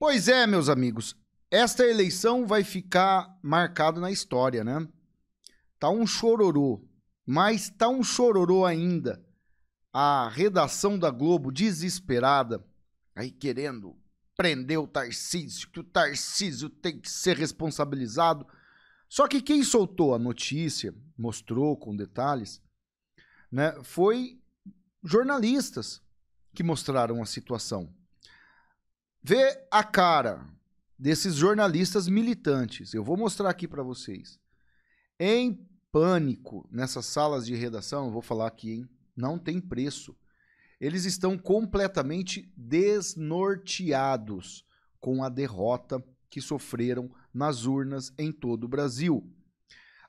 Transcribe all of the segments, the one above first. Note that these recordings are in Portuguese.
Pois é, meus amigos, esta eleição vai ficar marcada na história, né? Tá um chororô, mas tá um chororô ainda. A redação da Globo desesperada, aí querendo prender o Tarcísio, que o Tarcísio tem que ser responsabilizado. Só que quem soltou a notícia, mostrou com detalhes, né, foi jornalistas que mostraram a situação. Vê a cara desses jornalistas militantes. Eu vou mostrar aqui para vocês. Em pânico nessas salas de redação, eu vou falar aqui, hein? Não tem preço. Eles estão completamente desnorteados com a derrota que sofreram nas urnas em todo o Brasil.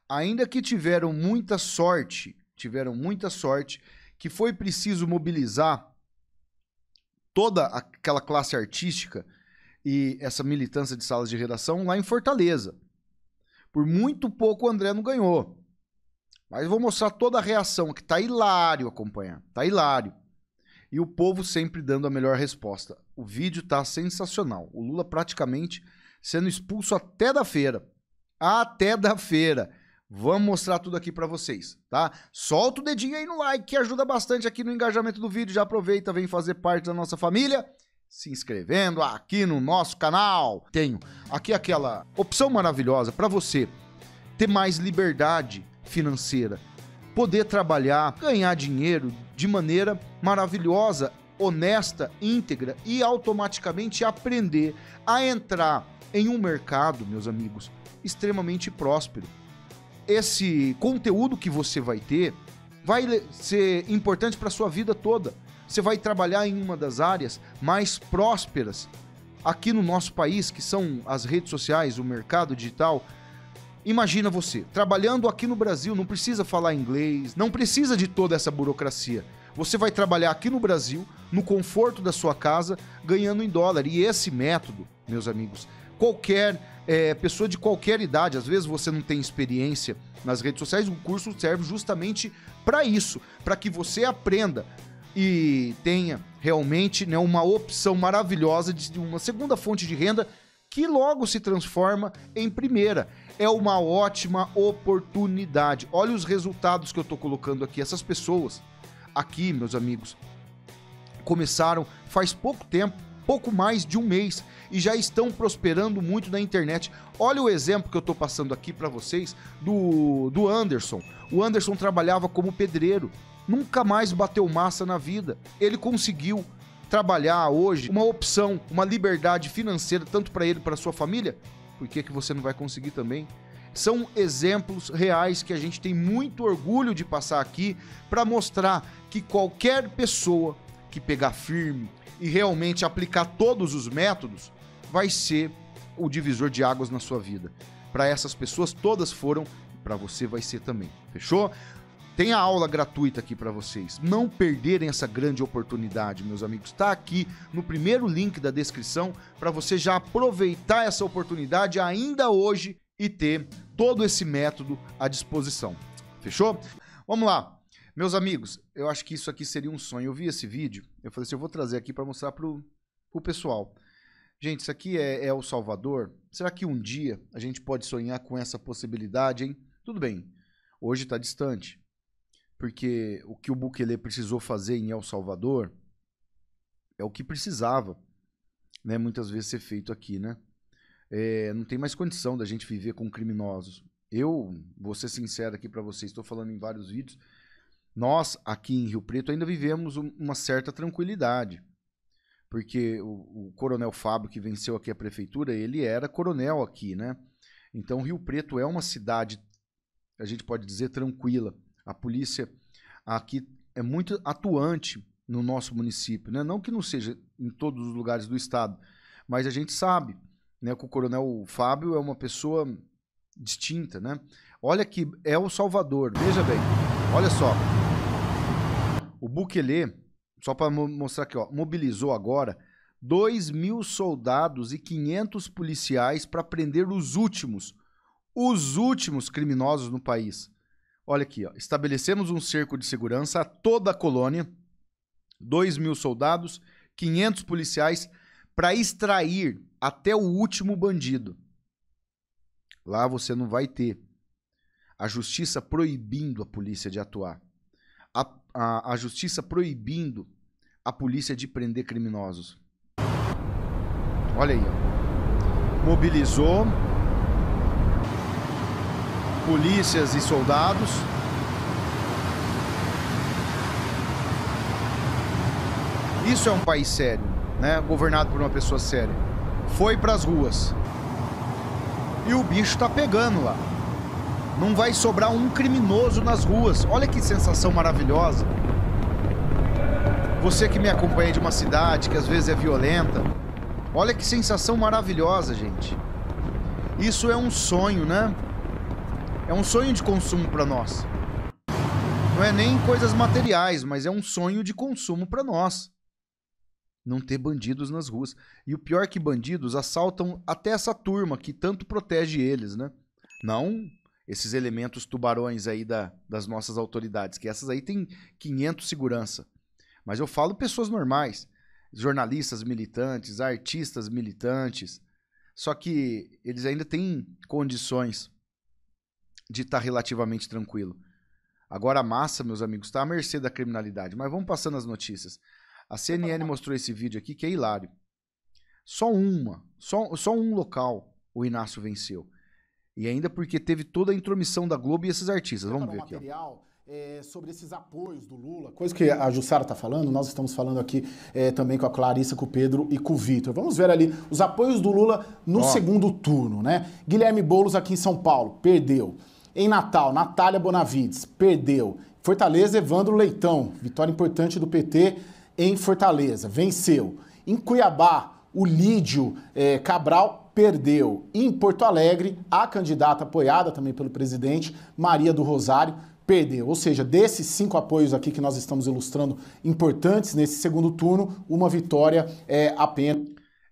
Ainda que tiveram muita sorte, tiveram muita sorte que foi preciso mobilizar toda aquela classe artística e essa militância de salas de redação lá em Fortaleza. Por muito pouco o André não ganhou. Mas eu vou mostrar toda a reação, que tá hilário acompanhar. Tá hilário. E o povo sempre dando a melhor resposta. O vídeo tá sensacional. O Lula praticamente sendo expulso até da feira. Até da feira. Vamos mostrar tudo aqui para vocês, tá? Solta o dedinho aí no like que ajuda bastante aqui no engajamento do vídeo. Já aproveita, vem fazer parte da nossa família se inscrevendo aqui no nosso canal. Tenho aqui aquela opção maravilhosa para você ter mais liberdade financeira, poder trabalhar, ganhar dinheiro de maneira maravilhosa, honesta, íntegra e automaticamente aprender a entrar em um mercado, meus amigos, extremamente próspero esse conteúdo que você vai ter vai ser importante para sua vida toda. Você vai trabalhar em uma das áreas mais prósperas aqui no nosso país, que são as redes sociais, o mercado digital. Imagina você trabalhando aqui no Brasil, não precisa falar inglês, não precisa de toda essa burocracia. Você vai trabalhar aqui no Brasil, no conforto da sua casa, ganhando em dólar. E esse método, meus amigos, qualquer é, pessoa de qualquer idade, às vezes você não tem experiência nas redes sociais, o curso serve justamente para isso, para que você aprenda e tenha realmente né, uma opção maravilhosa de uma segunda fonte de renda que logo se transforma em primeira. É uma ótima oportunidade. Olha os resultados que eu estou colocando aqui. Essas pessoas aqui, meus amigos, começaram faz pouco tempo pouco mais de um mês e já estão prosperando muito na internet. Olha o exemplo que eu estou passando aqui para vocês do, do Anderson. O Anderson trabalhava como pedreiro, nunca mais bateu massa na vida. Ele conseguiu trabalhar hoje uma opção, uma liberdade financeira, tanto para ele para sua família. Por que, que você não vai conseguir também? são exemplos reais que a gente tem muito orgulho de passar aqui para mostrar que qualquer pessoa que pegar firme, e realmente aplicar todos os métodos, vai ser o divisor de águas na sua vida. Para essas pessoas todas foram, para você vai ser também. Fechou? Tem a aula gratuita aqui para vocês. Não perderem essa grande oportunidade, meus amigos. Está aqui no primeiro link da descrição para você já aproveitar essa oportunidade ainda hoje e ter todo esse método à disposição. Fechou? Vamos lá. Meus amigos, eu acho que isso aqui seria um sonho. Eu vi esse vídeo eu falei assim, eu vou trazer aqui para mostrar pro, pro pessoal. Gente, isso aqui é, é, o Salvador. Será que um dia a gente pode sonhar com essa possibilidade, hein? Tudo bem, hoje está distante. Porque o que o Bukele precisou fazer em El Salvador é o que precisava, né? Muitas vezes ser feito aqui, né? É, não tem mais condição da gente viver com criminosos. Eu vou ser sincero aqui para vocês, estou falando em vários vídeos nós aqui em Rio Preto ainda vivemos uma certa tranquilidade. Porque o, o, coronel Fábio, que venceu aqui a prefeitura, ele era coronel aqui, né? Então Rio Preto é uma cidade, a gente pode dizer, tranquila. A polícia aqui é muito atuante no nosso município, né? Não que não seja em todos os lugares do estado, mas a gente sabe, né, que o coronel Fábio é uma pessoa distinta, né? Olha que é o Salvador, veja bem. Olha só, o Bukele, só para mostrar aqui, ó, mobilizou agora 2 mil soldados e 500 policiais para prender os últimos, os últimos criminosos no país. Olha aqui, ó, estabelecemos um cerco de segurança a toda a colônia, 2 mil soldados, 500 policiais, para extrair até o último bandido. Lá você não vai ter a justiça proibindo a polícia de atuar a, a justiça proibindo a polícia de prender criminosos. Olha aí, ó. mobilizou polícias e soldados. Isso é um país sério, né? Governado por uma pessoa séria. Foi para as ruas. E o bicho tá pegando lá. Não vai sobrar um criminoso nas ruas. Olha que sensação maravilhosa. Você que me acompanha de uma cidade que às vezes é violenta, olha que sensação maravilhosa, gente. Isso é um sonho, né? É um sonho de consumo para nós. Não é nem coisas materiais, mas é um sonho de consumo para nós. Não ter bandidos nas ruas. E o pior é que bandidos assaltam até essa turma que tanto protege eles, né? Não esses elementos tubarões aí da, das nossas autoridades, que essas aí tem 500 segurança. Mas eu falo pessoas normais, jornalistas militantes, artistas militantes, só que eles ainda têm condições de estar tá relativamente tranquilo. Agora a massa, meus amigos, está à mercê da criminalidade. Mas vamos passando as notícias. A CNN mostrou esse vídeo aqui que é hilário. Só uma, só, só um local o Inácio venceu. E ainda porque teve toda a intromissão da Globo e esses artistas. Vamos ver aqui. Material... É, sobre esses apoios do Lula, coisa que a Jussara está falando, nós estamos falando aqui é, também com a Clarissa, com o Pedro e com o Vitor. Vamos ver ali os apoios do Lula no segundo turno, né? Guilherme Boulos aqui em São Paulo, perdeu. Em Natal, Natália Bonavides, perdeu. Fortaleza, Evandro Leitão, vitória importante do PT em Fortaleza, venceu. Em Cuiabá, o Lídio é, Cabral perdeu em Porto Alegre a candidata apoiada também pelo presidente, Maria do Rosário, perdeu. Ou seja, desses cinco apoios aqui que nós estamos ilustrando importantes nesse segundo turno, uma vitória é apenas.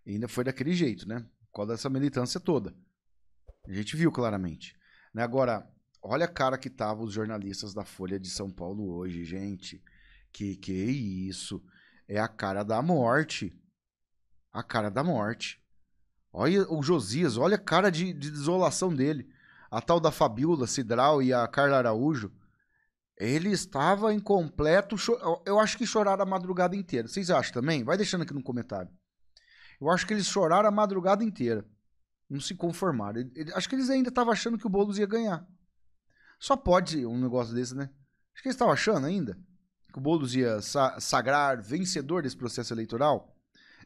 ainda foi daquele jeito, né? Qual dessa militância toda. A gente viu claramente. Né? Agora, olha a cara que estavam os jornalistas da Folha de São Paulo hoje, gente. Que que isso? É a cara da morte. A cara da morte. Olha o Josias, olha a cara de, de desolação dele. A tal da Fabiola Cidral e a Carla Araújo. Ele estava incompleto. Eu acho que choraram a madrugada inteira. Vocês acham também? Vai deixando aqui no comentário. Eu acho que eles choraram a madrugada inteira. Não se conformaram. Ele, acho que eles ainda estavam achando que o Boulos ia ganhar. Só pode um negócio desse, né? Acho que eles estavam achando ainda que o Boulos ia sa sagrar vencedor desse processo eleitoral.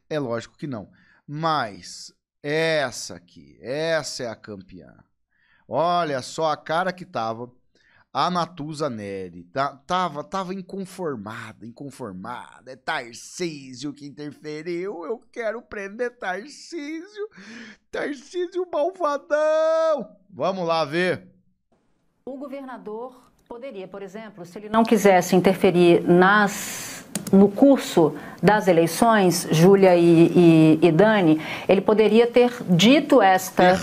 É lógico que não. Mas essa aqui, essa é a campeã. Olha só a cara que tava a Natuza Neri. Tá, tava, tava inconformada, inconformada. É Tarcísio que interferiu. Eu quero prender Tarcísio. Tarcísio malvadão. Vamos lá ver. O governador poderia, por exemplo, se ele não quisesse interferir nas no curso das eleições, Júlia e, e, e, Dani, ele poderia ter dito esta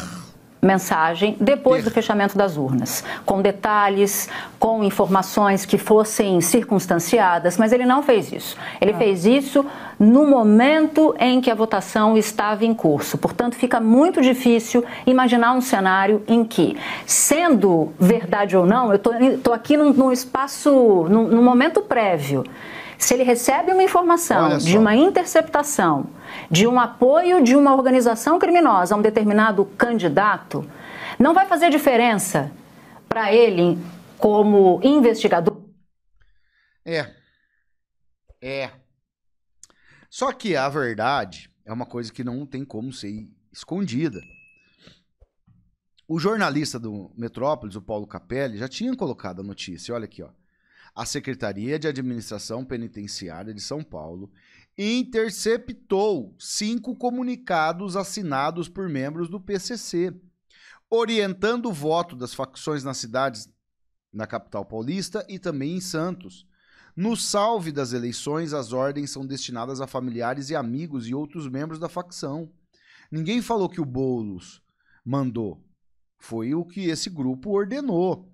mensagem depois do fechamento das urnas, com detalhes, com informações que fossem circunstanciadas, mas ele não fez isso. Ele ah. fez isso no momento em que a votação estava em curso. Portanto, fica muito difícil imaginar um cenário em que, sendo verdade ou não, eu estou aqui num, num espaço, num, num momento prévio se ele recebe uma informação de uma interceptação, de um apoio de uma organização criminosa a um determinado candidato, não vai fazer diferença para ele como investigador. É. É. Só que a verdade é uma coisa que não tem como ser escondida. O jornalista do Metrópolis, o Paulo Capelli, já tinha colocado a notícia. Olha aqui, ó a Secretaria de Administração Penitenciária de São Paulo interceptou cinco comunicados assinados por membros do PCC, orientando o voto das facções nas cidades na capital paulista e também em Santos. No salve das eleições, as ordens são destinadas a familiares e amigos e outros membros da facção. Ninguém falou que o Boulos mandou. Foi o que esse grupo ordenou.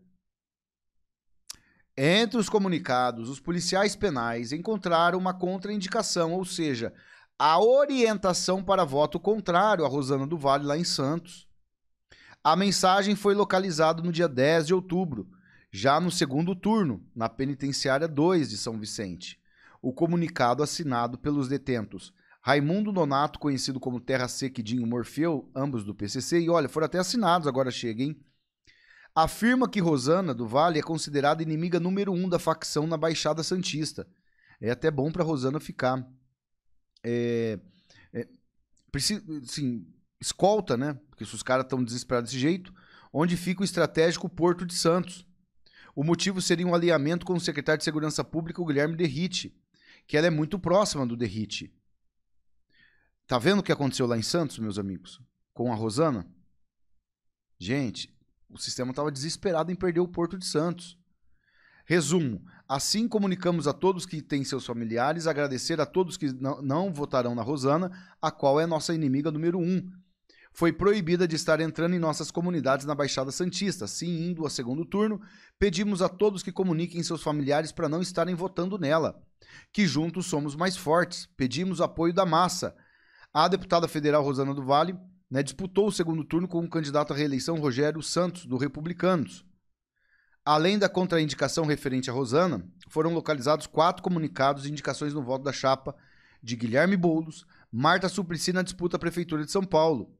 Entre os comunicados, os policiais penais encontraram uma contraindicação, ou seja, a orientação para voto contrário a Rosana do Vale lá em Santos. A mensagem foi localizada no dia 10 de outubro, já no segundo turno, na penitenciária 2 de São Vicente. O comunicado assinado pelos detentos Raimundo Nonato, conhecido como Terra Seca e Dinho Morfeu, ambos do PCC, e olha, foram até assinados, agora chega, hein? afirma que Rosana do Vale é considerada inimiga número um da facção na Baixada Santista. É até bom para Rosana ficar. É, é, assim, escolta, né? Porque se os caras estão desesperados desse jeito, onde fica o estratégico Porto de Santos. O motivo seria um alinhamento com o secretário de Segurança Pública, o Guilherme Derrite, que ela é muito próxima do Derrite. Tá vendo o que aconteceu lá em Santos, meus amigos? Com a Rosana? Gente, o sistema estava desesperado em perder o Porto de Santos. Resumo: assim comunicamos a todos que têm seus familiares, agradecer a todos que não, votarão na Rosana, a qual é nossa inimiga número um. Foi proibida de estar entrando em nossas comunidades na Baixada Santista. Sim, indo a segundo turno, pedimos a todos que comuniquem seus familiares para não estarem votando nela. Que juntos somos mais fortes. Pedimos apoio da massa. A deputada federal Rosana do Vale né, disputou o segundo turno com o candidato à reeleição Rogério Santos, do Republicanos. Além da contraindicação referente a Rosana, foram localizados quatro comunicados e indicações no voto da chapa de Guilherme Boulos, Marta Suplicy na disputa à Prefeitura de São Paulo.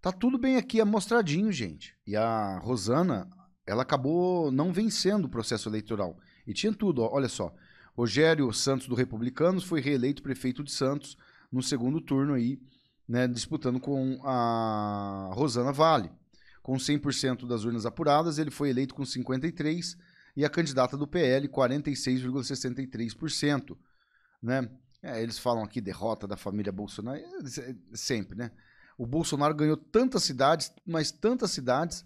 Tá tudo bem aqui amostradinho, gente. E a Rosana, ela acabou não vencendo o processo eleitoral. E tinha tudo, ó, olha só. Rogério Santos, do Republicanos, foi reeleito prefeito de Santos no segundo turno aí, né, disputando com a Rosana Vale. Com 100% das urnas apuradas, ele foi eleito com 53% e a candidata do PL, 46,63%. Né? É, eles falam aqui derrota da família Bolsonaro, é, é, sempre, né? O Bolsonaro ganhou tantas cidades, mas tantas cidades,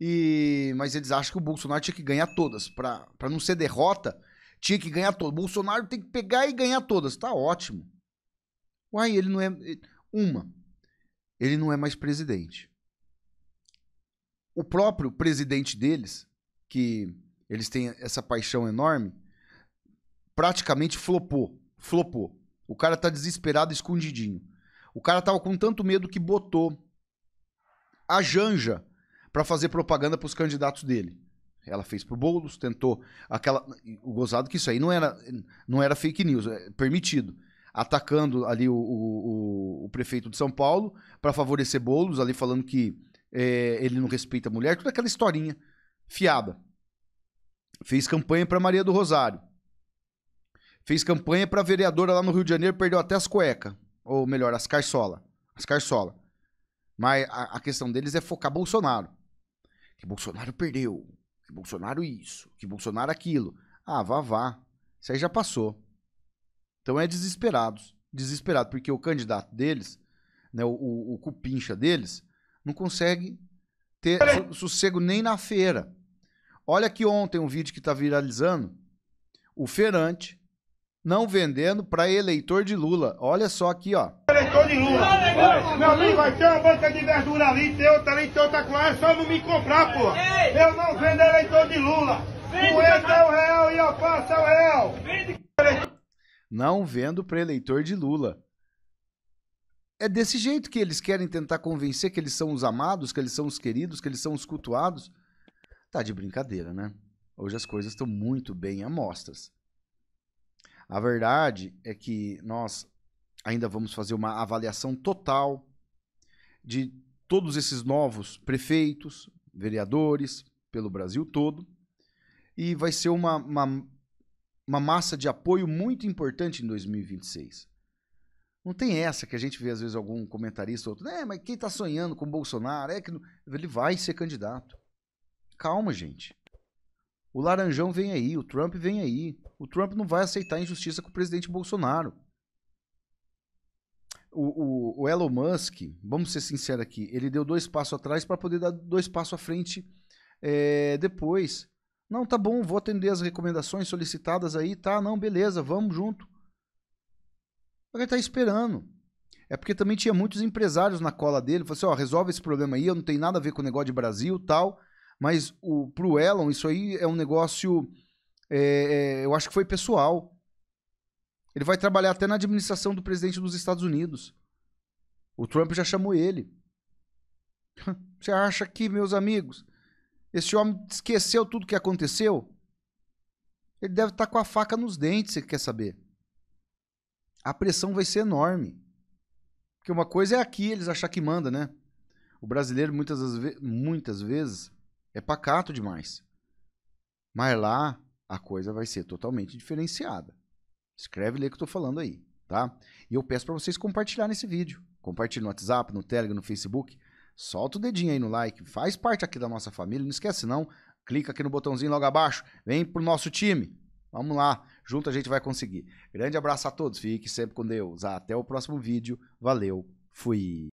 e mas eles acham que o Bolsonaro tinha que ganhar todas. Para não ser derrota, tinha que ganhar todas. Bolsonaro tem que pegar e ganhar todas. Tá ótimo. Uai, ele não é. Uma, ele não é mais presidente. O próprio presidente deles, que eles têm essa paixão enorme, praticamente flopou. Flopou. O cara tá desesperado, escondidinho. O cara tava com tanto medo que botou a Janja para fazer propaganda para os candidatos dele. Ela fez pro Boulos, tentou aquela o gozado que isso aí não era não era fake news, é permitido atacando ali o, o, o prefeito de São Paulo para favorecer Bolos, ali falando que é, ele não respeita a mulher, toda aquela historinha fiada. Fez campanha para Maria do Rosário. Fez campanha para vereadora lá no Rio de Janeiro, perdeu até as cuecas. Ou melhor, as carçola. As carçola. Mas a, a questão deles é focar Bolsonaro. Que Bolsonaro perdeu. Que Bolsonaro isso. Que Bolsonaro aquilo. Ah, vá, vá. Isso aí já passou. Então é desesperados. Desesperado, porque o candidato deles, né, o, o, o cupincha deles, não consegue ter su sossego nem na feira. Olha aqui ontem um vídeo que está viralizando. O feirante não vendendo para eleitor de Lula. Olha só aqui, ó. Eleitor de Lula. Meu amigo, vai ter uma banca de verdura ali, tem outra ali, tem outra com ela, é só não me comprar, pô. Eu não vendo eleitor de Lula. O o é o real e a passa é o real. Vende, não vendo para eleitor de Lula. É desse jeito que eles querem tentar convencer que eles são os amados, que eles são os queridos, que eles são os cultuados. Tá de brincadeira, né? Hoje as coisas estão muito bem amostras. A verdade é que nós ainda vamos fazer uma avaliação total de todos esses novos prefeitos, vereadores pelo Brasil todo. E vai ser uma, uma uma massa de apoio muito importante em 2026. Não tem essa que a gente vê, às vezes, algum comentarista ou outro. É, mas quem está sonhando com Bolsonaro? É que não... Ele vai ser candidato. Calma, gente. O Laranjão vem aí, o Trump vem aí. O Trump não vai aceitar injustiça com o presidente Bolsonaro. O, o, o Elon Musk, vamos ser sinceros aqui, ele deu dois passos atrás para poder dar dois passos à frente é, depois. Não, tá bom, vou atender as recomendações solicitadas aí, tá? Não, beleza, vamos junto. Ele tá esperando. É porque também tinha muitos empresários na cola dele. Falou assim, ó, resolve esse problema aí, eu não tenho nada a ver com o negócio de Brasil tal. Mas o, pro Elon, isso aí é um negócio, é, é, eu acho que foi pessoal. Ele vai trabalhar até na administração do presidente dos Estados Unidos. O Trump já chamou ele. Você acha que, meus amigos, esse homem esqueceu tudo que aconteceu. Ele deve estar tá com a faca nos dentes, você quer saber? A pressão vai ser enorme. Porque uma coisa é aqui, eles achar que manda, né? O brasileiro muitas, ve muitas vezes é pacato demais. Mas lá a coisa vai ser totalmente diferenciada. Escreve lê o que eu estou falando aí, tá? E eu peço para vocês compartilharem esse vídeo. Compartilhe no WhatsApp, no Telegram, no Facebook solta o dedinho aí no like, faz parte aqui da nossa família, não esquece não, clica aqui no botãozinho logo abaixo, vem pro nosso time. Vamos lá, junto a gente vai conseguir. Grande abraço a todos, fique sempre com Deus. Até o próximo vídeo. Valeu, fui.